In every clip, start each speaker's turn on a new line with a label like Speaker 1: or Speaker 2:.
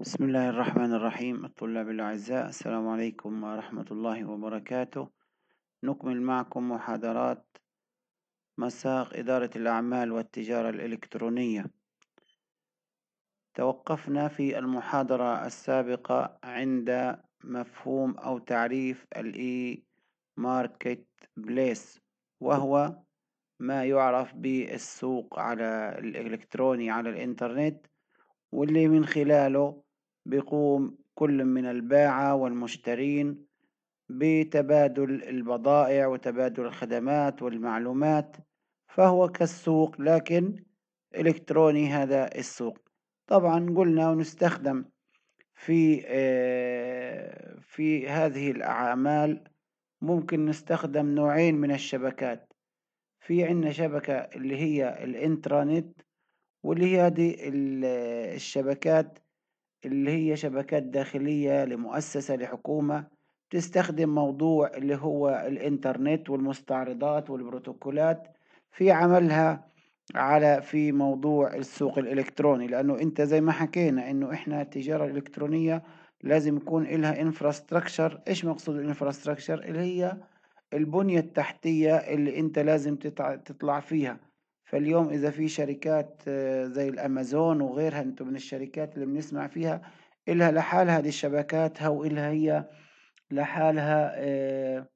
Speaker 1: بسم الله الرحمن الرحيم الطلاب الأعزاء السلام عليكم ورحمة الله وبركاته نكمل معكم محاضرات مساق إدارة الأعمال والتجارة الإلكترونية توقفنا في المحاضرة السابقة عند مفهوم أو تعريف الإي ماركت بليس وهو ما يعرف بالسوق على الإلكتروني على الإنترنت واللي من خلاله بيقوم كل من الباعة والمشترين بتبادل البضائع وتبادل الخدمات والمعلومات فهو كالسوق لكن إلكتروني هذا السوق طبعا قلنا ونستخدم في آه، في هذه الأعمال ممكن نستخدم نوعين من الشبكات في عندنا شبكة اللي هي الانترانت واللي هي هذه الشبكات اللي هي شبكات داخلية لمؤسسة لحكومة تستخدم موضوع اللي هو الإنترنت والمستعرضات والبروتوكولات في عملها على في موضوع السوق الإلكتروني لأنه أنت زي ما حكينا أنه إحنا التجارة الإلكترونية لازم يكون إلها انفراستراكشر إيش مقصود الانفراستراكشر اللي هي البنية التحتية اللي أنت لازم تطلع فيها فاليوم إذا في شركات آه، زي الأمازون وغيرها انتم من الشركات اللي بنسمع فيها إلها لحالها هذه الشبكات والها إلها هي لحالها آه،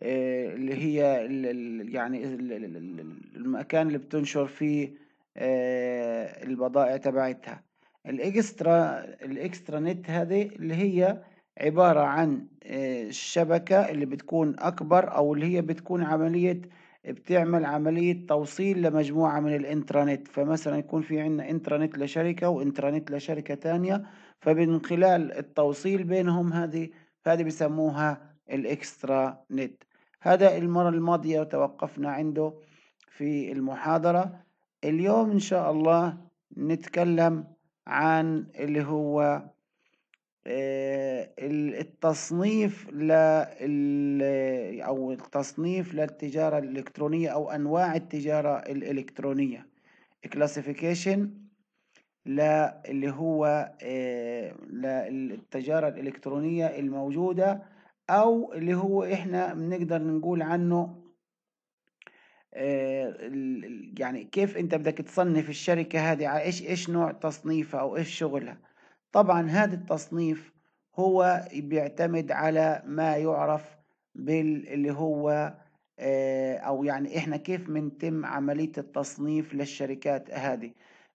Speaker 1: آه، اللي هي يعني المكان اللي بتنشر فيه البضائع تبعتها الاكسترا الاكسترا نت هذه اللي هي عبارة عن الشبكة اللي بتكون أكبر أو اللي هي بتكون عملية بتعمل عملية توصيل لمجموعة من الانترانت فمثلا يكون في عندنا انترانت لشركة وانترانت لشركة تانية فمن خلال التوصيل بينهم هذه هذه بسموها الاكسترا نت هذا المرة الماضية توقفنا عنده في المحاضرة اليوم إن شاء الله نتكلم عن اللي هو آه، التصنيف لل او التصنيف للتجاره الالكترونيه او انواع التجاره الالكترونيه كلاسيفيكيشن اللي هو آه، للتجاره الالكترونيه الموجوده او اللي هو احنا بنقدر نقول عنه آه، يعني كيف انت بدك تصنف الشركه هذه على ايش ايش نوع تصنيفها او ايش شغلها طبعا هذا التصنيف هو بيعتمد على ما يعرف باللي هو آه، او يعني احنا كيف بنتم عملية التصنيف للشركات هذه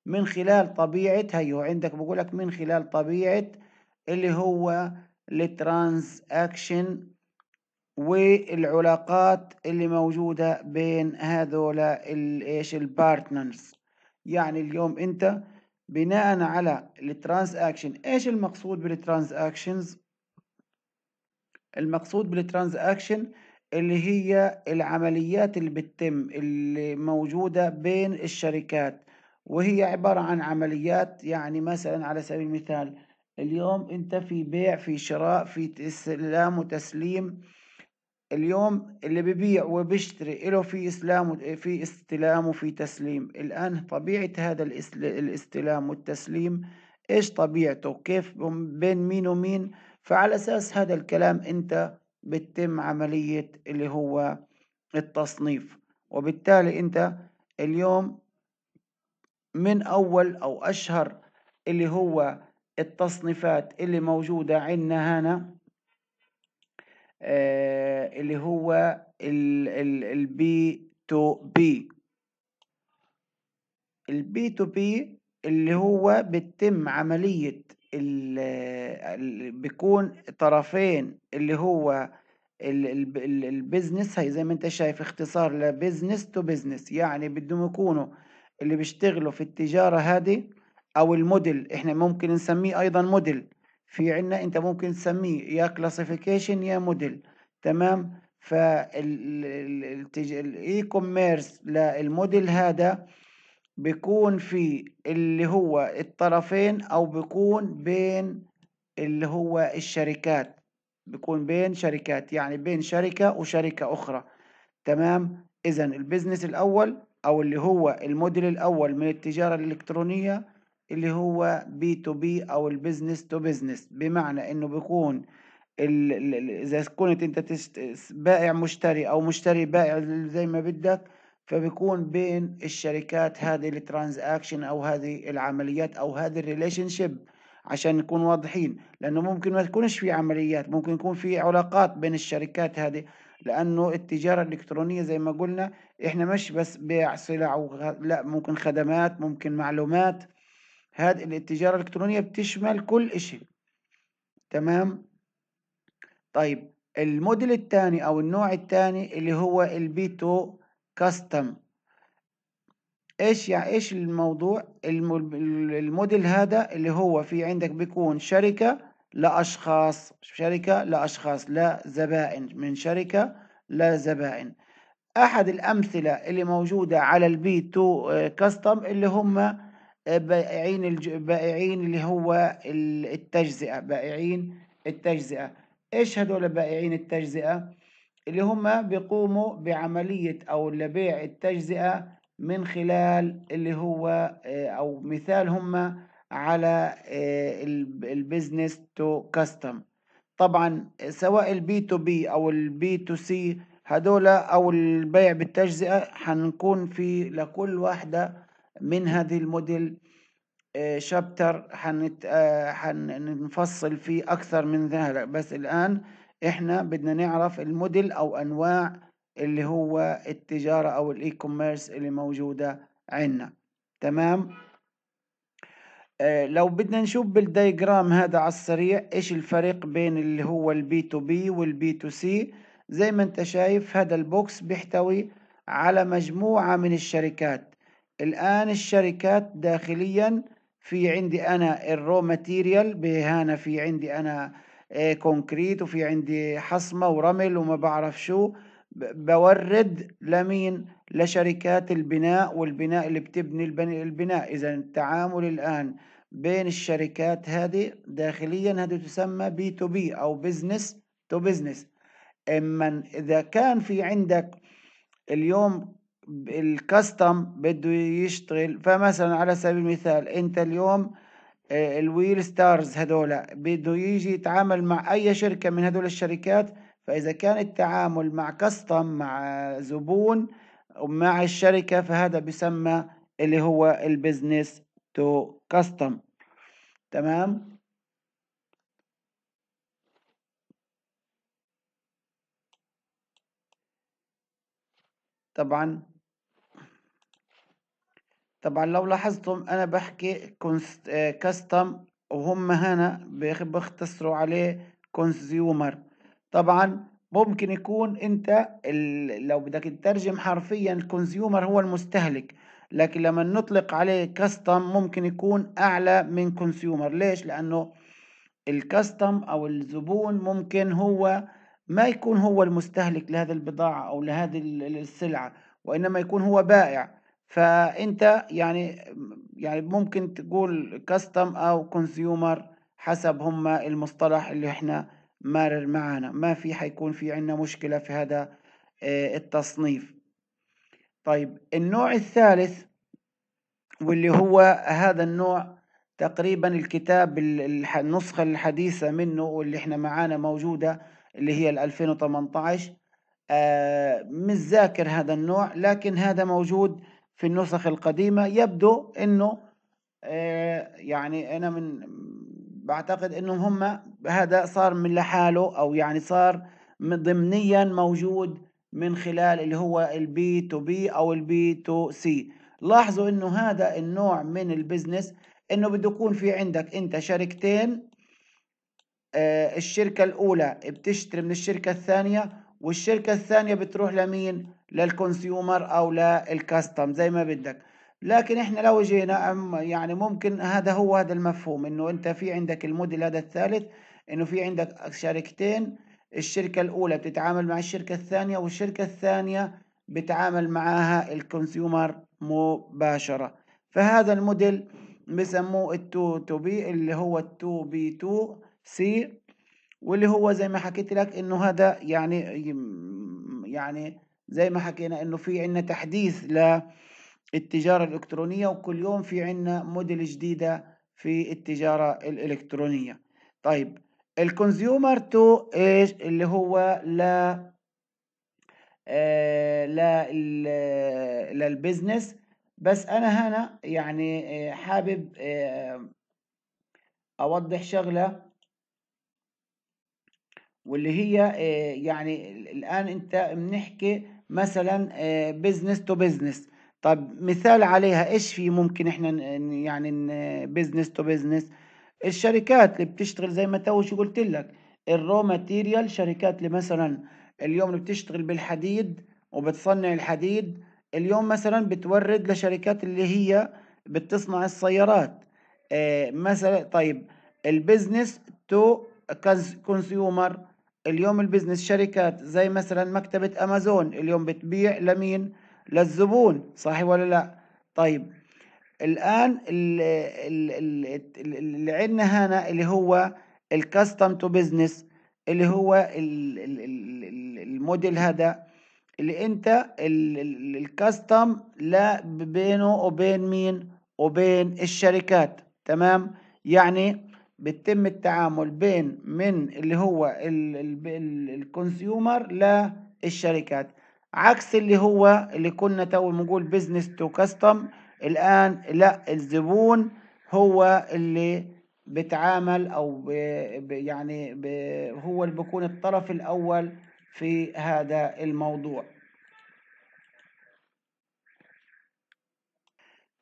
Speaker 1: من خلال طبيعة هيو عندك بقولك من خلال طبيعة اللي هو الترانزاكشن والعلاقات اللي موجودة بين هذول ايش البارتنرز يعني اليوم انت بناء على الترانزاكشن ايش المقصود بالترانزاكشنز المقصود بالترانزاكشن اللي هي العمليات اللي بتتم اللي موجودة بين الشركات وهي عبارة عن عمليات يعني مثلا على سبيل المثال اليوم انت في بيع في شراء في استلام وتسليم اليوم اللي ببيع وبيشتري له في إسلام في استلام وفي تسليم الآن طبيعة هذا الاستلام والتسليم إيش طبيعته كيف بين مين ومين فعلى أساس هذا الكلام أنت بتتم عملية اللي هو التصنيف وبالتالي أنت اليوم من أول أو أشهر اللي هو التصنيفات اللي موجودة عندنا هنا آه، اللي هو البي تو بي البي تو بي اللي هو بتتم عملية بيكون طرفين اللي هو البيزنس هي زي ما انت شايف اختصار لبيزنس تو بيزنس يعني بدهم يكونوا اللي بيشتغلوا في التجارة هذه او الموديل احنا ممكن نسميه ايضا موديل في عنا انت ممكن تسميه يا كلاسيفيكيشن يا موديل تمام فالاي كوميرس للموديل هذا بيكون في اللي هو الطرفين او بيكون بين اللي هو الشركات بيكون بين شركات يعني بين شركة وشركة اخرى تمام اذا البزنس الاول او اللي هو الموديل الاول من التجارة الالكترونية اللي هو بي تو بي او البيزنس تو بيزنس بمعنى انه بيكون اذا كنت انت تشت... بائع مشتري او مشتري بائع زي ما بدك فبيكون بين الشركات هذه الترانزاكشن او هذه العمليات او هذه الريليشن شيب عشان نكون واضحين لانه ممكن ما تكونش في عمليات ممكن يكون في علاقات بين الشركات هذه لانه التجاره الالكترونيه زي ما قلنا احنا مش بس بيع سلع لا ممكن خدمات ممكن معلومات هذه التجارة الإلكترونية بتشمل كل إشي تمام طيب الموديل الثاني أو النوع الثاني اللي هو البيتو كاستم ايش يعني ايش الموضوع الموديل هذا اللي هو في عندك بيكون شركة لأشخاص شركة لأشخاص لا زبائن من شركة لا زبائن أحد الأمثلة اللي موجودة على البي تو آه، كاستم اللي هم بائعين الج... بائعين اللي هو التجزئة بائعين التجزئة ايش هدول بائعين التجزئة اللي هم بيقوموا بعملية او لبيع التجزئة من خلال اللي هو آه، او مثال هم على آه، البيزنس تو كاستم طبعا سواء البي تو بي او البي تو سي هدول او البيع بالتجزئة حنكون في لكل واحدة من هذه الموديل شابتر آه، آه، حنفصل فيه أكثر من ذلك بس الآن إحنا بدنا نعرف الموديل أو أنواع اللي هو التجارة أو الإي كوميرس اللي موجودة عنا تمام آه، لو بدنا نشوف بالدايجرام هذا على السريع إيش الفرق بين اللي هو البي تو بي والبي تو سي زي ما انت شايف هذا البوكس بيحتوي على مجموعة من الشركات الآن الشركات داخليا في عندي أنا الرو ماتيريال بهانا في عندي أنا آه، كونكريت وفي عندي حصمة ورمل وما بعرف شو بورد لمين لشركات البناء والبناء اللي بتبني البناء إذا التعامل الآن بين الشركات هذه داخليا هذه تسمى بي تو بي أو بزنس تو بزنس أما إذا كان في عندك اليوم الكاستم بده يشتغل فمثلا على سبيل المثال انت اليوم آه، الويل ستارز هدول بده يجي يتعامل مع اي شركة من هدول الشركات فاذا كان التعامل مع كاستم مع زبون ومع الشركة فهذا بسمى اللي هو البزنس تو كاستم تمام طبعا طبعا لو لاحظتم انا بحكي كاستم آه، وهم هنا بيختصروا عليه كونسيومر طبعا ممكن يكون انت لو بدك تترجم حرفيا الكونسيومر هو المستهلك لكن لما نطلق عليه كاستم ممكن يكون اعلى من كونسيومر ليش لانه الكاستم او الزبون ممكن هو ما يكون هو المستهلك لهذه البضاعة او لهذه السلعة وانما يكون هو بائع فانت يعني يعني ممكن تقول كاستم او كونسيومر حسب هما المصطلح اللي احنا مارر معانا ما في حيكون في عنا مشكلة في هذا آه، التصنيف طيب النوع الثالث واللي هو هذا النوع تقريبا الكتاب النسخة الحديثة منه واللي احنا معانا موجودة اللي هي 2018 مش ذاكر هذا النوع لكن هذا موجود في النسخ القديمة يبدو أنه آه، يعني أنا من بعتقد أنهم هم هذا صار من لحاله أو يعني صار ضمنيا موجود من خلال اللي هو البي تو بي أو البي تو سي لاحظوا أنه هذا النوع من البزنس أنه بده يكون في عندك أنت شركتين آه، الشركة الأولى بتشتري من الشركة الثانية والشركة الثانية بتروح لمين؟ للكونسيومر او للكاستم زي ما بدك لكن احنا لو جينا يعني ممكن هذا هو هذا المفهوم انه انت في عندك الموديل هذا الثالث انه في عندك شركتين الشركة الاولى بتتعامل مع الشركة الثانية والشركة الثانية بتعامل معاها الكونسيومر مباشرة فهذا الموديل بسموه التو تو بي اللي هو التو بي تو سي واللي هو زي ما حكيت لك انه هذا يعني يعني زي ما حكينا انه في عندنا تحديث للتجارة الإلكترونية وكل يوم في عندنا موديل جديدة في التجارة الإلكترونية طيب الكونسيومر تو ايش اللي هو لا آه، لا للبزنس بس انا هنا يعني آه، حابب آه، اوضح شغله واللي هي يعني الان انت بنحكي مثلا بزنس تو بزنس طب مثال عليها ايش في ممكن احنا يعني بزنس تو بزنس الشركات اللي بتشتغل زي ما توش قلت لك الرو ماتيريال شركات اللي مثلا اليوم اللي بتشتغل بالحديد وبتصنع الحديد اليوم مثلا بتورد لشركات اللي هي بتصنع السيارات آه، مثلا طيب البزنس تو كونسيومر اليوم البزنس شركات زي مثلا مكتبة امازون اليوم بتبيع لمين للزبون صحيح ولا لا طيب الان اللي عندنا هنا اللي هو الكاستم تو بزنس اللي هو الموديل هذا اللي انت الكاستم لا بينه وبين مين وبين الشركات تمام يعني بتتم التعامل بين من اللي هو الكونسيومر للشركات عكس اللي هو اللي كنا تو بنقول بزنس تو كاستم الان لا الزبون هو اللي بتعامل او ب يعني ب هو اللي بيكون الطرف الاول في هذا الموضوع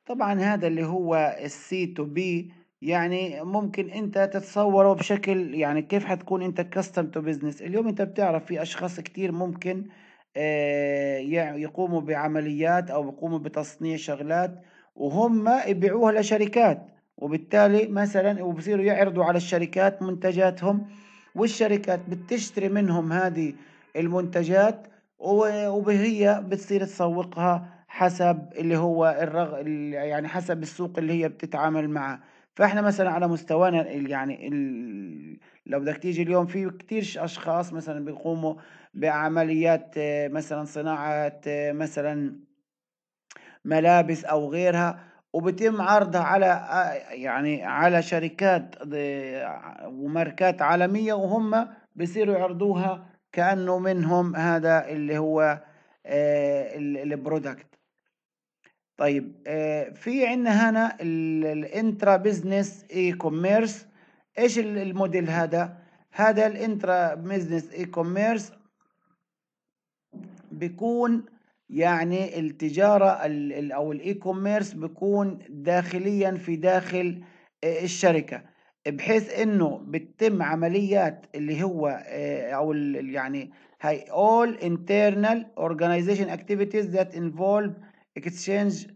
Speaker 1: طبعا هذا اللي هو السي تو بي يعني ممكن انت تتصوره بشكل يعني كيف حتكون انت كاستم تو بزنس اليوم انت بتعرف في اشخاص كتير ممكن آه، يقوموا بعمليات او يقوموا بتصنيع شغلات وهم يبيعوها لشركات وبالتالي مثلا وبصيروا يعرضوا على الشركات منتجاتهم والشركات بتشتري منهم هذه المنتجات وهي بتصير تسوقها حسب اللي هو الرغ... يعني حسب السوق اللي هي بتتعامل معه فاحنا مثلا على مستوانا يعني ال... لو بدك تيجي اليوم في كتير اشخاص مثلا بيقوموا بعمليات مثلا صناعه مثلا ملابس او غيرها وبتم عرضها على يعني على شركات وماركات عالميه وهم بصيروا يعرضوها كانه منهم هذا اللي هو البرودكت طيب آه، في عندنا هنا الانترا بزنس اي كوميرس ايش الموديل هذا هذا الانترا بزنس اي كوميرس بيكون يعني التجارة او الاي كوميرس بيكون داخليا في داخل آه، الشركة بحيث انه بتتم عمليات اللي هو آه، او يعني هي all internal organization activities that involve اكستشينج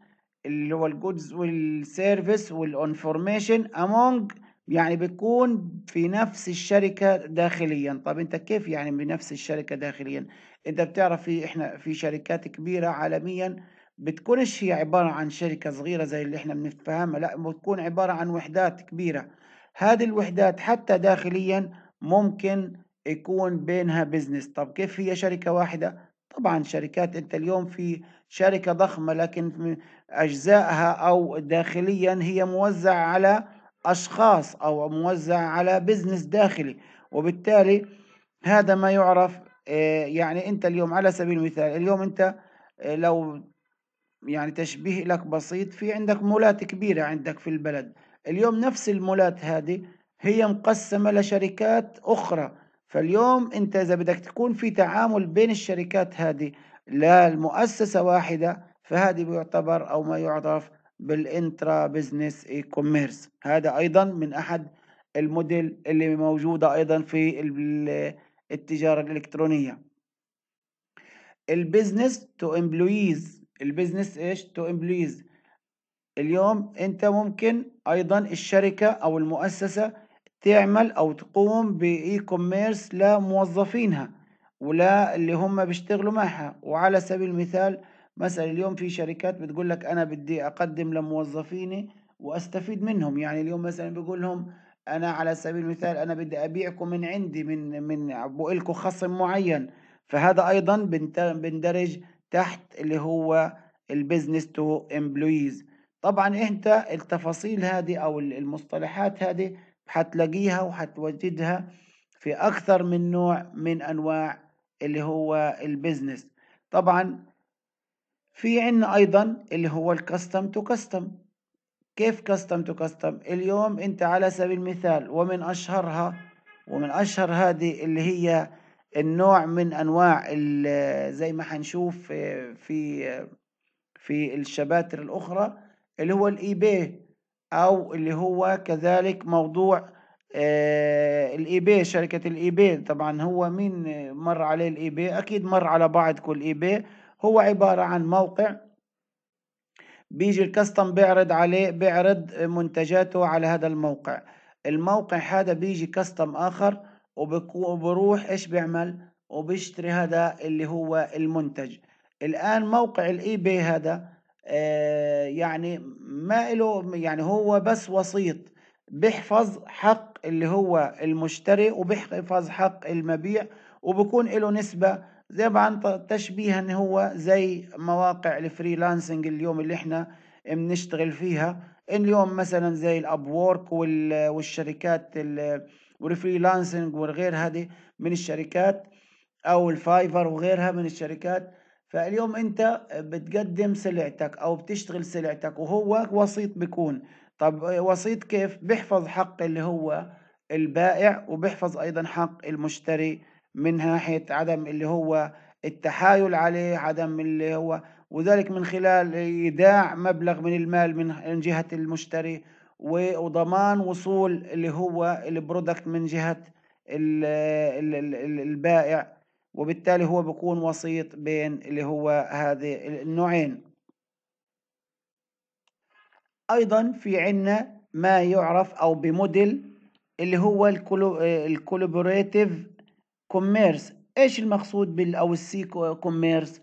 Speaker 1: اللي هو الجودز والسيرفيس والانفورميشن امونج يعني بتكون في نفس الشركة داخليا طب انت كيف يعني بنفس الشركة داخليا انت بتعرف في احنا في شركات كبيرة عالميا بتكونش هي عبارة عن شركة صغيرة زي اللي احنا بنفهمها لا بتكون عبارة عن وحدات كبيرة هذه الوحدات حتى داخليا ممكن يكون بينها بزنس طب كيف هي شركة واحدة طبعا شركات انت اليوم في شركة ضخمة لكن اجزائها او داخليا هي موزعة على اشخاص او موزعة على بزنس داخلي وبالتالي هذا ما يعرف آه، يعني انت اليوم على سبيل المثال اليوم انت آه، لو يعني تشبيه لك بسيط في عندك مولات كبيرة عندك في البلد اليوم نفس المولات هذه هي مقسمة لشركات أخرى فاليوم انت اذا بدك تكون في تعامل بين الشركات هذه للمؤسسة واحدة فهذه بيعتبر أو ما يعرف بالانترا بزنس اي كوميرس هذا أيضا من أحد الموديل اللي موجودة أيضا في التجارة الإلكترونية البزنس تو امبلويز البزنس ايش تو امبلويز اليوم انت ممكن ايضا الشركة او المؤسسة تعمل او تقوم باي كوميرس لموظفينها ولا اللي هم بيشتغلوا معها وعلى سبيل المثال مثلا اليوم في شركات بتقول لك انا بدي اقدم لموظفيني واستفيد منهم يعني اليوم مثلا بقول لهم انا على سبيل المثال انا بدي ابيعكم من عندي من من لكم خصم معين فهذا ايضا بندرج تحت اللي هو البزنس تو امبلويز طبعا انت التفاصيل هذه او المصطلحات هذه حتلاقيها وحتوجدها في أكثر من نوع من أنواع اللي هو البيزنس طبعا في عنا أيضا اللي هو الكاستم تو كاستم كيف كاستم تو كاستم اليوم أنت على سبيل المثال ومن أشهرها ومن أشهر هذه اللي هي النوع من أنواع زي ما حنشوف في في الشباتر الأخرى اللي هو الإيباي او اللي هو كذلك موضوع آه، الايباي شركة الايباي طبعا هو مين مر عليه الايباي اكيد مر على بعضكم الايباي هو عبارة عن موقع بيجي الكاستم بيعرض عليه بيعرض منتجاته على هذا الموقع الموقع هذا بيجي كاستم اخر وبروح ايش بيعمل وبيشتري هذا اللي هو المنتج الان موقع الايباي هذا آه، يعني ما له يعني هو بس وسيط بيحفظ حق اللي هو المشتري وبيحفظ حق المبيع وبكون له نسبة زي طبعا تشبيها ان هو زي مواقع الفريلانسنج اليوم اللي احنا بنشتغل فيها اليوم مثلا زي الاب وورك والشركات والفريلانسنج وغير هذه من الشركات او الفايفر وغيرها من الشركات فاليوم انت بتقدم سلعتك او بتشتغل سلعتك وهو وسيط بيكون طب وسيط كيف بيحفظ حق اللي هو البائع وبيحفظ ايضا حق المشتري من ناحية عدم اللي هو التحايل عليه عدم اللي هو وذلك من خلال ايداع مبلغ من المال من جهة المشتري وضمان وصول اللي هو البرودكت من جهة البائع وبالتالي هو بيكون وسيط بين اللي هو هذه النوعين ايضا في عنا ما يعرف او بموديل اللي هو آه، الكولابوريتيف كوميرس ايش المقصود بال او السي كوميرس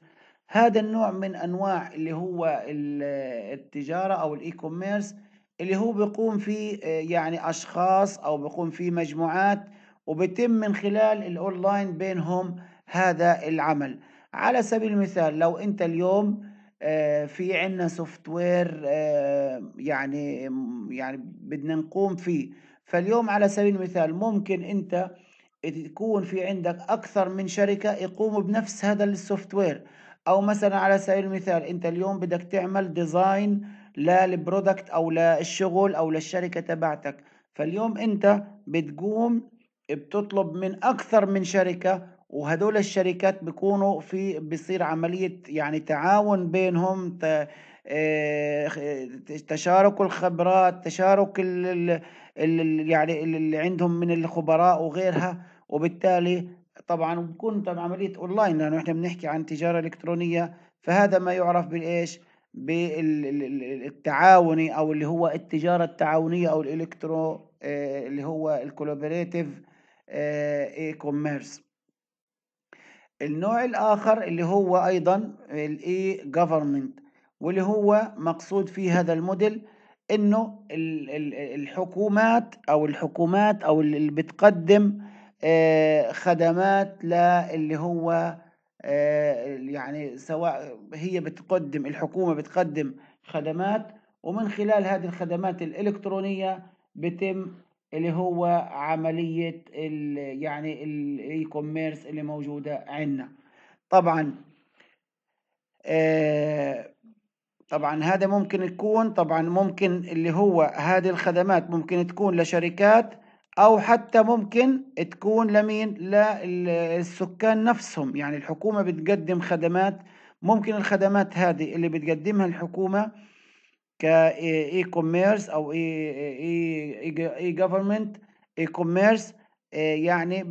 Speaker 1: هذا النوع من انواع اللي هو التجاره او الاي كوميرس اللي هو بيقوم فيه آه، يعني اشخاص او بيقوم فيه مجموعات وبتم من خلال الاونلاين بينهم هذا العمل على سبيل المثال لو انت اليوم آه، في عنا سوفت وير آه، يعني يعني بدنا نقوم فيه فاليوم على سبيل المثال ممكن انت تكون في عندك اكثر من شركه يقوموا بنفس هذا السوفت وير او مثلا على سبيل المثال انت اليوم بدك تعمل ديزاين للبرودكت او للشغل او للشركه تبعتك فاليوم انت بتقوم بتطلب من اكثر من شركه وهدول الشركات بيكونوا في بصير عملية يعني تعاون بينهم آه، تشارك الخبرات تشارك ال ال يعني اللي عندهم من الخبراء وغيرها وبالتالي طبعا بكون طبعا عملية اونلاين لانه احنا بنحكي عن تجارة الكترونية فهذا ما يعرف بالايش بالتعاوني او اللي هو التجارة التعاونية او الالكترو آه، اللي هو الكولابوريتيف اي آه، كوميرس النوع الآخر اللي هو أيضا الـ A government واللي هو مقصود في هذا الموديل إنه الحكومات أو الحكومات أو اللي بتقدم آه، خدمات للي هو آه، يعني سواء هي بتقدم الحكومة بتقدم خدمات ومن خلال هذه الخدمات الإلكترونية بتم اللي هو عملية ال يعني الاي كوميرس اللي موجودة عندنا طبعا آه طبعا هذا ممكن يكون طبعا ممكن اللي هو هذه الخدمات ممكن تكون لشركات او حتى ممكن تكون لمين للسكان نفسهم يعني الحكومة بتقدم خدمات ممكن الخدمات هذه اللي بتقدمها الحكومة ك اي كوميرس او اي اي اي جفرمنت اي كوميرس يعني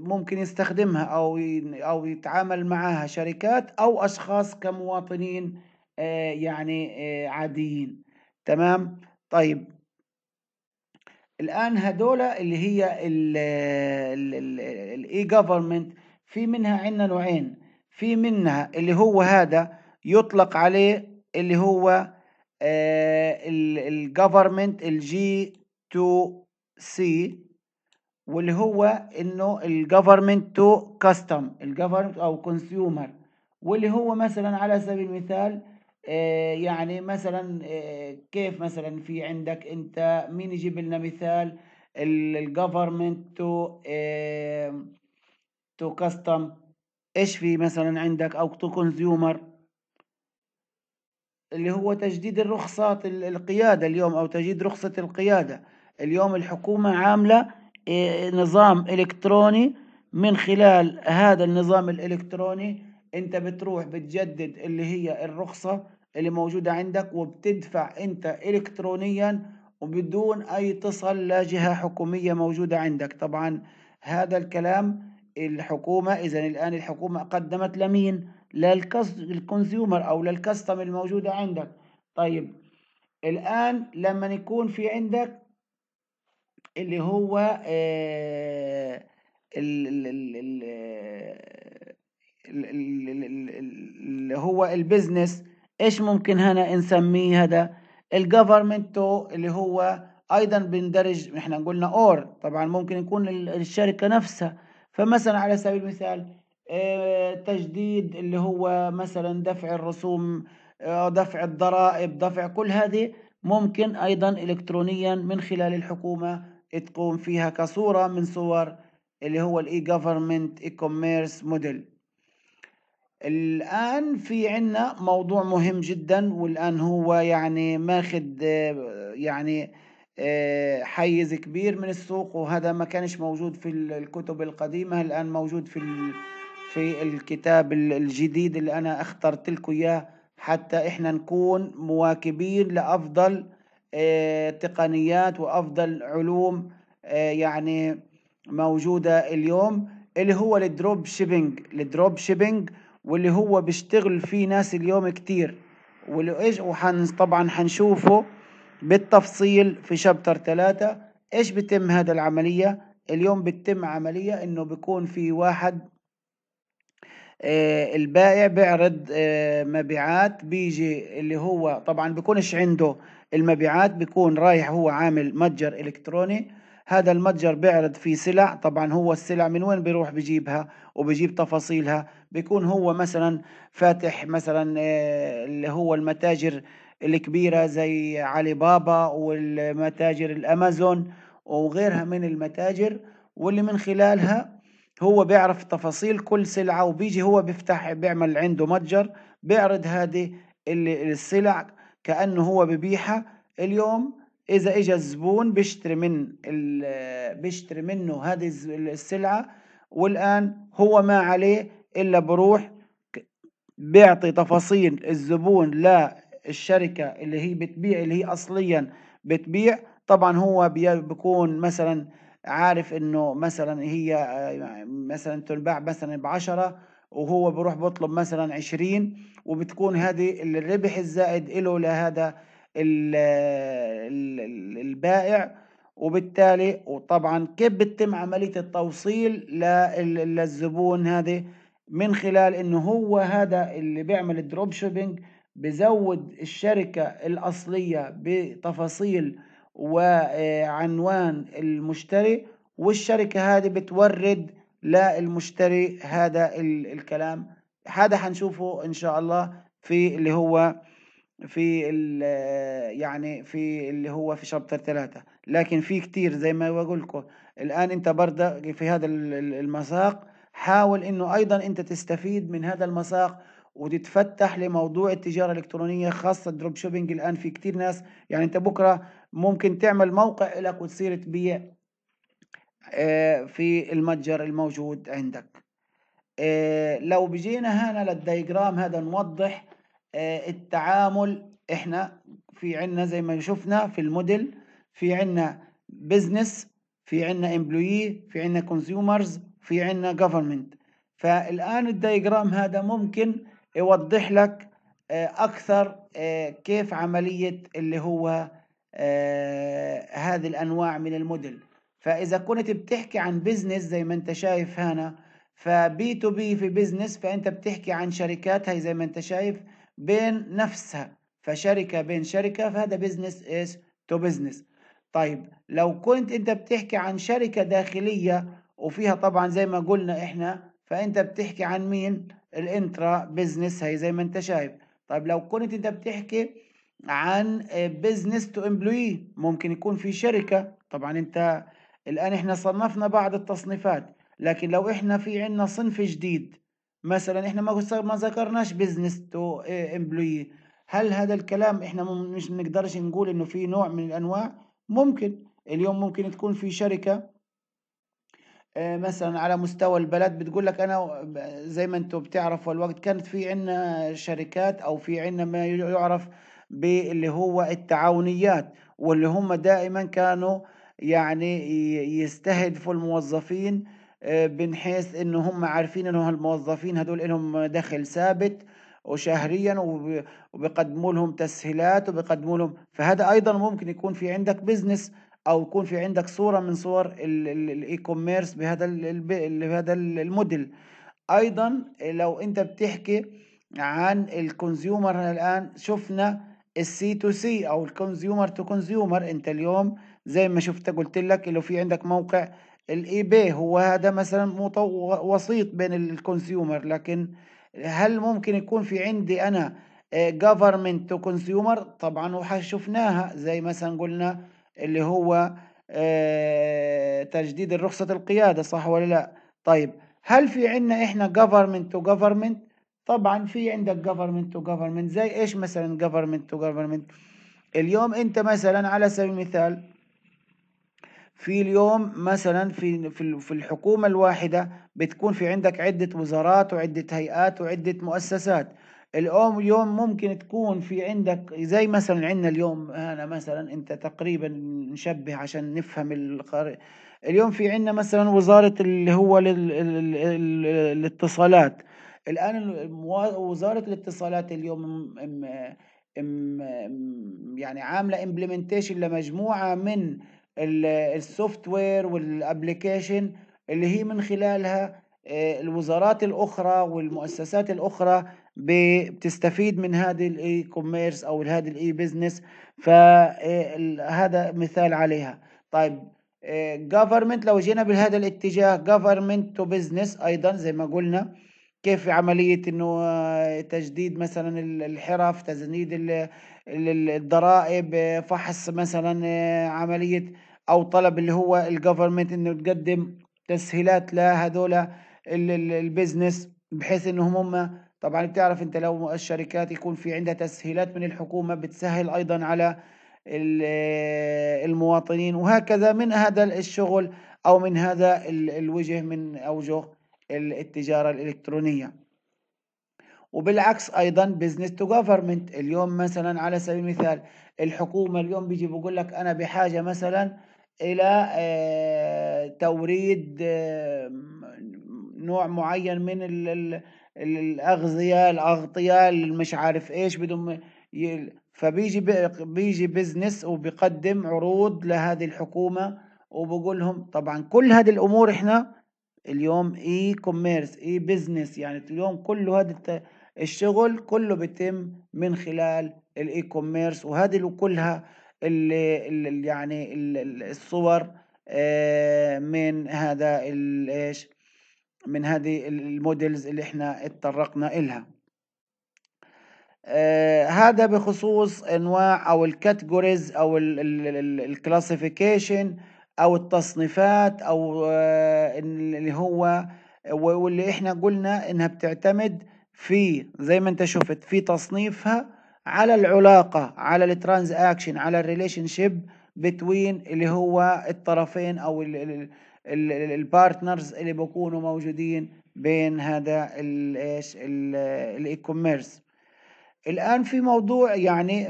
Speaker 1: ممكن يستخدمها او او يتعامل معها شركات او اشخاص كمواطنين آه، يعني آه، عاديين تمام طيب الان هدول اللي هي الاي جفرمنت في منها عندنا نوعين في منها اللي هو هذا يطلق عليه اللي هو الجفرمنت الجي تو سي واللي هو انه الجفرمنت تو كاستم الجفرمنت او كونسيومر واللي هو مثلا على سبيل المثال آه، يعني مثلا آه، كيف مثلا في عندك انت مين يجيب لنا مثال الجفرمنت تو تو كاستم ايش في مثلا عندك او تو كونسيومر اللي هو تجديد الرخصات القيادة اليوم أو تجديد رخصة القيادة اليوم الحكومة عاملة إيه، نظام إلكتروني من خلال هذا النظام الإلكتروني أنت بتروح بتجدد اللي هي الرخصة اللي موجودة عندك وبتدفع أنت إلكترونيا وبدون أي تصل لجهة حكومية موجودة عندك طبعا هذا الكلام الحكومة إذا الآن الحكومة قدمت لمين؟ للكونسيومر او للكاستم الموجوده عندك طيب الان لما يكون في عندك اللي هو اللي هو البزنس ايش ممكن هنا نسميه هذا الجفرمنت اللي هو ايضا بندرج احنا قلنا اور طبعا ممكن يكون الشركه نفسها فمثلا على سبيل المثال آه، تجديد اللي هو مثلا دفع الرسوم آه، دفع الضرائب دفع كل هذه ممكن أيضا إلكترونيا من خلال الحكومة تقوم فيها كصورة من صور اللي هو الإي جوفرمنت إي كوميرس موديل الآن في عنا موضوع مهم جدا والآن هو يعني ماخد يعني آه، حيز كبير من السوق وهذا ما كانش موجود في الكتب القديمة الآن موجود في في الكتاب الجديد اللي أنا اخترت لكم إياه حتى إحنا نكون مواكبين لأفضل آه، تقنيات وأفضل علوم آه، يعني موجودة اليوم اللي هو الدروب شيبينج الدروب شيبينج واللي هو بيشتغل فيه ناس اليوم كتير واللي ايش وحن طبعا حنشوفه بالتفصيل في شابتر ثلاثة ايش بتم هذا العملية اليوم بتتم عملية انه بيكون في واحد آه، البائع بيعرض آه، مبيعات بيجي اللي هو طبعا بيكونش عنده المبيعات بيكون رايح هو عامل متجر الكتروني هذا المتجر بيعرض فيه سلع طبعا هو السلع من وين بيروح بجيبها وبجيب تفاصيلها بيكون هو مثلا فاتح مثلا آه، اللي هو المتاجر الكبيرة زي علي بابا والمتاجر الأمازون وغيرها من المتاجر واللي من خلالها هو بيعرف تفاصيل كل سلعة وبيجي هو بيفتح بيعمل عنده متجر بيعرض هذه السلع كأنه هو ببيعها اليوم إذا إجا الزبون بيشتري من بيشتري منه هذه السلعة والآن هو ما عليه إلا بروح بيعطي تفاصيل الزبون للشركة اللي هي بتبيع اللي هي أصليا بتبيع طبعا هو بيكون مثلا عارف انه مثلا هي مثلا تنباع مثلا ب 10 وهو بروح بطلب مثلا 20 وبتكون هذه الربح الزائد له لهذا البائع وبالتالي وطبعا كيف بتتم عملية التوصيل للزبون هذه من خلال انه هو هذا اللي بيعمل الدروب شيبينج بزود الشركة الأصلية بتفاصيل وعنوان المشتري والشركة هذه بتورد للمشتري هذا الكلام هذا حنشوفه ان شاء الله في اللي هو في يعني في اللي هو في شابتر ثلاثة لكن في كتير زي ما بقول لكم الآن أنت برضه في هذا المساق حاول أنه أيضا أنت تستفيد من هذا المساق وتتفتح لموضوع التجارة الإلكترونية خاصة الدروب شوبينج الآن في كتير ناس يعني أنت بكرة ممكن تعمل موقع لك وتصير تبيع آه، في المتجر الموجود عندك آه، لو بجينا هنا للديجرام هذا نوضح آه، التعامل احنا في عنا زي ما شفنا في الموديل في عنا بزنس في عنا امبلويي في عنا كونسيومرز في عنا جوفرمنت فالان الديجرام هذا ممكن يوضح لك اكثر كيف عمليه اللي هو آه، هذه الأنواع من الموديل فإذا كنت بتحكي عن بزنس زي ما أنت شايف هنا فبي تو بي في بزنس فأنت بتحكي عن شركات هي زي ما أنت شايف بين نفسها فشركة بين شركة فهذا بزنس از تو بزنس طيب لو كنت أنت بتحكي عن شركة داخلية وفيها طبعا زي ما قلنا إحنا فأنت بتحكي عن مين الانترا بزنس هي زي ما أنت شايف طيب لو كنت أنت بتحكي عن بزنس تو امبلوي ممكن يكون في شركة طبعا انت الآن احنا صنفنا بعض التصنيفات لكن لو احنا في عنا صنف جديد مثلا احنا ما ما ذكرناش بزنس تو امبلوي هل هذا الكلام احنا مش بنقدرش نقول انه في نوع من الانواع ممكن اليوم ممكن تكون في شركة آه, مثلا على مستوى البلد بتقول لك انا زي ما انتم بتعرفوا الوقت كانت في عنا شركات او في عنا ما يعرف باللي هو التعاونيات واللي هم دائما كانوا يعني يستهدفوا الموظفين آه، من حيث انه هم عارفين انه الموظفين هدول لهم دخل ثابت وشهريا وبقدموا لهم تسهيلات وبقدموا لهم فهذا ايضا ممكن يكون في عندك بزنس او يكون في عندك صوره من صور الاي كوميرس بهذا بهذا الموديل ايضا لو انت بتحكي عن الكونسيومر الان شفنا السي تو سي او الكونسيومر تو كونسيومر انت اليوم زي ما شفت قلت لك لو في عندك موقع الاي باي هو هذا مثلا وسيط بين الكونسيومر لكن هل ممكن يكون في عندي انا آه، government تو كونسيومر طبعا وشفناها زي مثلا قلنا اللي هو آه، تجديد الرخصة القيادة صح ولا لا طيب هل في عندنا احنا government تو government طبعا في عندك جفرمنت وجفرمنت زي ايش مثلا جفرمنت وجفرمنت اليوم انت مثلا على سبيل المثال في اليوم مثلا في في الحكومه الواحده بتكون في عندك عده وزارات وعده هيئات وعده مؤسسات اليوم يوم ممكن تكون في عندك زي مثلا عندنا اليوم هنا مثلا انت تقريبا نشبه عشان نفهم القار... اليوم في عندنا مثلا وزاره اللي هو لل... الاتصالات الآن وزارة الاتصالات اليوم ام ام يعني عاملة امبلمنتيشن لمجموعة من السوفت وير والابلكيشن اللي هي من خلالها آه، الوزارات الأخرى والمؤسسات الأخرى بتستفيد من هذه الاي كوميرس او هذه الاي بزنس فهذا مثال عليها طيب آه، government لو جينا بهذا الاتجاه government to business ايضا زي ما قلنا كيف عملية انه آه، تجديد مثلا الحرف تزنيد الضرائب آه، فحص مثلا آه، عملية او طلب اللي هو الجوفرمنت انه تقدم تسهيلات لهذول البيزنس بحيث انهم هم طبعا بتعرف انت لو الشركات يكون في عندها تسهيلات من الحكومة بتسهل ايضا على المواطنين وهكذا من هذا الشغل او من هذا الوجه من اوجه التجارة الإلكترونية وبالعكس ايضا بزنس تو جفرمنت اليوم مثلا على سبيل المثال الحكومه اليوم بيجي بقول لك انا بحاجه مثلا الى آه، توريد آه، نوع معين من الاغذيه الاغطيه مش عارف ايش بدهم فبيجي بيجي بزنس وبيقدم عروض لهذه الحكومه وبقول لهم طبعا كل هذه الامور احنا اليوم اي كوميرس اي بزنس يعني اليوم كله هذا الشغل كله بيتم من خلال الاي كوميرس وهذه كلها اللي, اللي يعني الصور آه، من هذا الايش من هذه المودلز اللي احنا اتطرقنا إلها آه هذا بخصوص انواع او الكاتيجوريز او الكلاسيفيكيشن او التصنيفات او آه، اللي هو واللي احنا قلنا انها بتعتمد في زي ما انت شفت في تصنيفها على العلاقه على الترانزاكشن على الريليشن شيب بتوين اللي هو الطرفين او البارتنرز اللي بيكونوا موجودين بين هذا الايش الاي كوميرس الان في موضوع يعني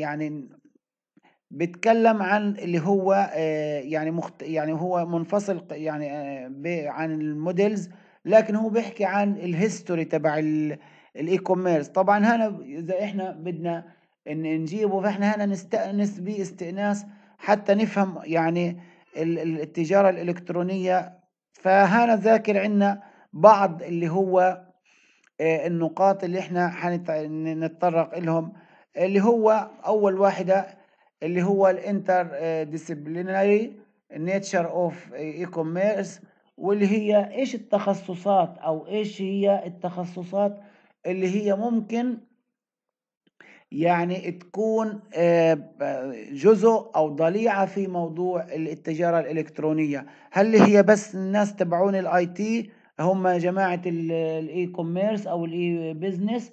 Speaker 1: يعني بتكلم عن اللي هو آه، يعني مخت يعني هو منفصل يعني آه، عن الموديلز لكن هو بيحكي عن الهيستوري تبع الاي كوميرس طبعا هنا اذا احنا بدنا ان نجيبه فاحنا هنا نستأنس باستئناس حتى نفهم يعني التجارة الإلكترونية فهنا ذاكر عنا بعض اللي هو آه، النقاط اللي احنا حنتطرق لهم اللي هو أول واحدة اللي هو الانتر ديسيبلينري نيتشر اوف اي كوميرس واللي هي ايش التخصصات او ايش هي التخصصات اللي هي ممكن يعني تكون آه، جزء او ضليعه في موضوع التجاره الالكترونيه هل هي بس الناس تبعون الاي تي هم جماعه الاي كوميرس او الاي بزنس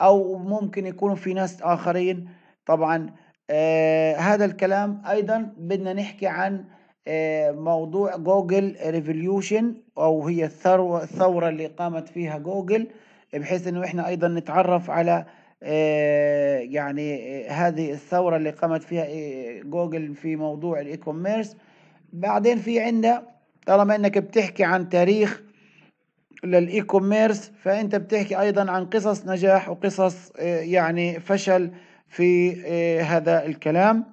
Speaker 1: او ممكن يكونوا في ناس اخرين طبعا آه، هذا الكلام ايضا بدنا نحكي عن آه، موضوع جوجل ريفوليوشن او هي الثروه الثوره اللي قامت فيها جوجل بحيث انه احنا ايضا نتعرف على آه، يعني هذه الثوره اللي قامت فيها جوجل في موضوع الايكوميرس بعدين في عندنا طالما انك بتحكي عن تاريخ للايكوميرس فانت بتحكي ايضا عن قصص نجاح وقصص يعني فشل في آه، هذا الكلام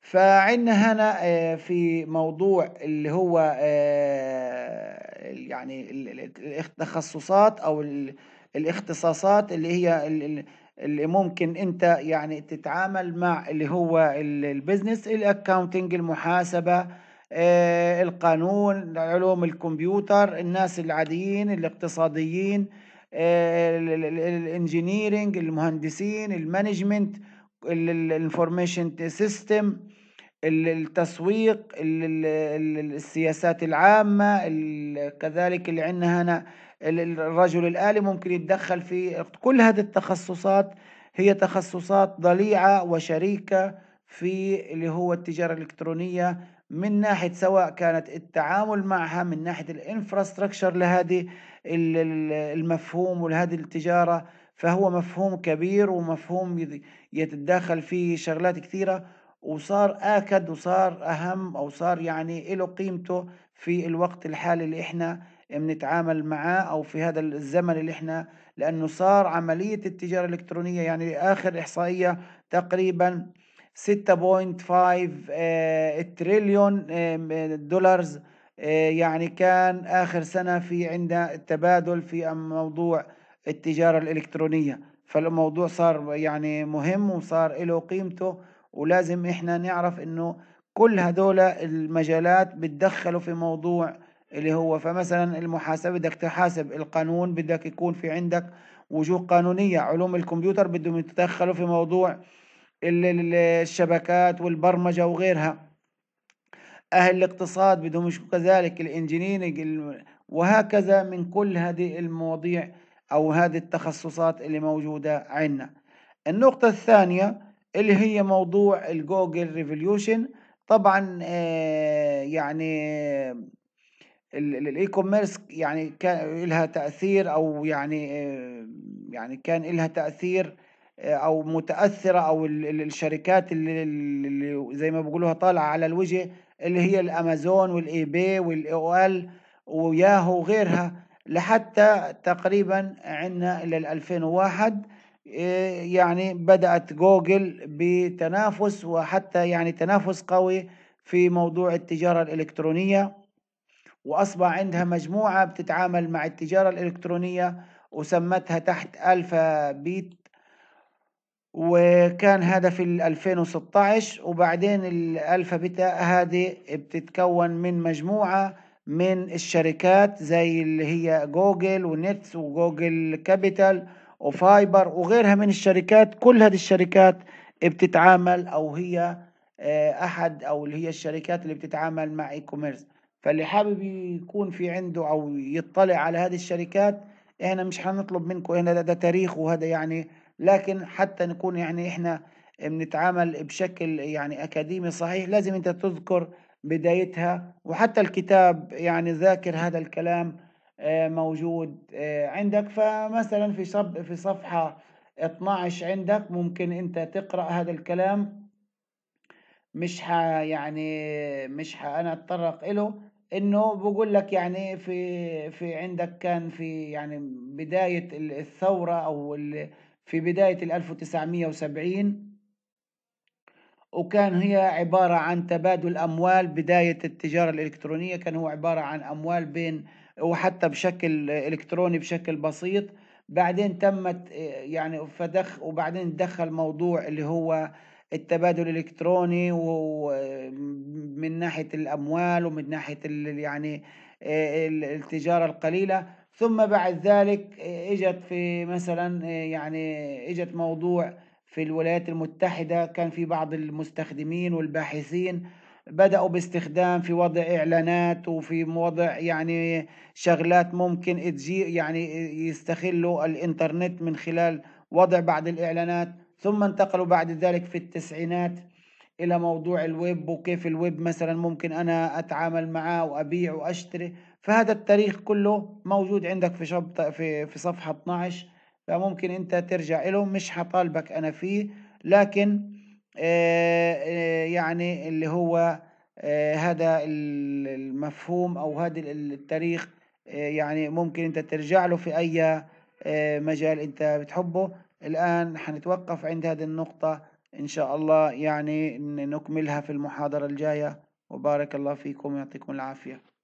Speaker 1: فعندنا هنا آه، في موضوع اللي هو آه، يعني التخصصات او الاختصاصات اللي هي اللي ممكن انت يعني تتعامل مع اللي هو البزنس الاكاونتنج المحاسبه القانون علوم الكمبيوتر الناس العاديين الاقتصاديين الانجينيرنج المهندسين المانجمنت الانفورميشن سيستم التسويق السياسات العامة كذلك اللي عندنا هنا الرجل الآلي ممكن يتدخل في كل هذه التخصصات هي تخصصات ضليعة وشريكة في اللي هو التجارة الإلكترونية من ناحيه سواء كانت التعامل معها من ناحيه الانفراستراكشر لهذه المفهوم ولهذه التجاره فهو مفهوم كبير ومفهوم يتداخل فيه شغلات كثيره وصار اكد وصار اهم او صار يعني له قيمته في الوقت الحالي اللي احنا بنتعامل معاه او في هذا الزمن اللي احنا لانه صار عمليه التجاره الالكترونيه يعني اخر احصائيه تقريبا 6.5 آه، تريليون آه، دولارز آه، يعني كان آخر سنة في عندنا التبادل في موضوع التجارة الإلكترونية فالموضوع صار يعني مهم وصار له قيمته ولازم إحنا نعرف إنه كل هدول المجالات بتدخلوا في موضوع اللي هو فمثلا المحاسبة بدك تحاسب القانون بدك يكون في عندك وجوه قانونية علوم الكمبيوتر بدهم يتدخلوا في موضوع الشبكات والبرمجه وغيرها اهل الاقتصاد بدهم يشوفوا كذلك الانجينيرنج وهكذا من كل هذه المواضيع او هذه التخصصات اللي موجوده عندنا النقطه الثانيه اللي هي موضوع الجوجل ريفوليوشن طبعا آه، يعني الاي كوميرس يعني كان لها تاثير او يعني آه، يعني كان لها تاثير او متاثره او الشركات اللي, اللي زي ما بيقولوها طالعه على الوجه اللي هي الامازون والاي بي والاي او ال وياهو وغيرها لحتى تقريبا عندنا الى 2001 إيه، يعني بدات جوجل بتنافس وحتى يعني تنافس قوي في موضوع التجاره الالكترونيه واصبح عندها مجموعه بتتعامل مع التجاره الالكترونيه وسمتها تحت الفا بيت وكان هذا في 2016 وبعدين الالفا بيتا هذه بتتكون من مجموعه من الشركات زي اللي هي جوجل ونتس وجوجل كابيتال وفايبر وغيرها من الشركات كل هذه الشركات بتتعامل او هي آه، احد او اللي هي الشركات اللي بتتعامل مع اي كوميرس فاللي حابب يكون في عنده او يطلع على هذه الشركات احنا مش هنطلب منكم هنا ده, ده تاريخ وهذا يعني لكن حتى نكون يعني احنا بنتعامل بشكل يعني اكاديمي صحيح لازم انت تذكر بدايتها وحتى الكتاب يعني ذاكر هذا الكلام آه، موجود آه، عندك فمثلا في في صفحة 12 عندك ممكن انت تقرأ هذا الكلام مش ح يعني مش ح انا اتطرق له انه بقول لك يعني في في عندك كان في يعني بداية الثورة او في بداية ال 1970 وكان هي عبارة عن تبادل أموال بداية التجارة الإلكترونية كان هو عبارة عن أموال بين وحتى بشكل إلكتروني بشكل بسيط بعدين تمت يعني فدخ وبعدين دخل موضوع اللي هو التبادل الالكتروني ومن ناحيه الاموال ومن ناحيه يعني آه، التجاره القليله ثم بعد ذلك اجت في مثلا يعني اجت موضوع في الولايات المتحدة كان في بعض المستخدمين والباحثين بدأوا باستخدام في وضع إعلانات وفي وضع يعني شغلات ممكن تجي يعني يستخلوا الإنترنت من خلال وضع بعض الإعلانات ثم انتقلوا بعد ذلك في التسعينات إلى موضوع الويب وكيف الويب مثلا ممكن أنا أتعامل معاه وأبيع وأشتري فهذا التاريخ كله موجود عندك في شبط في في صفحة 12 فممكن انت ترجع له مش حطالبك انا فيه لكن آه، آه، يعني اللي هو آه، هذا المفهوم او هذا التاريخ يعني ممكن انت ترجع له في اي مجال انت بتحبه الان حنتوقف عند هذه النقطة ان شاء الله يعني نكملها في المحاضرة الجاية وبارك الله فيكم ويعطيكم العافية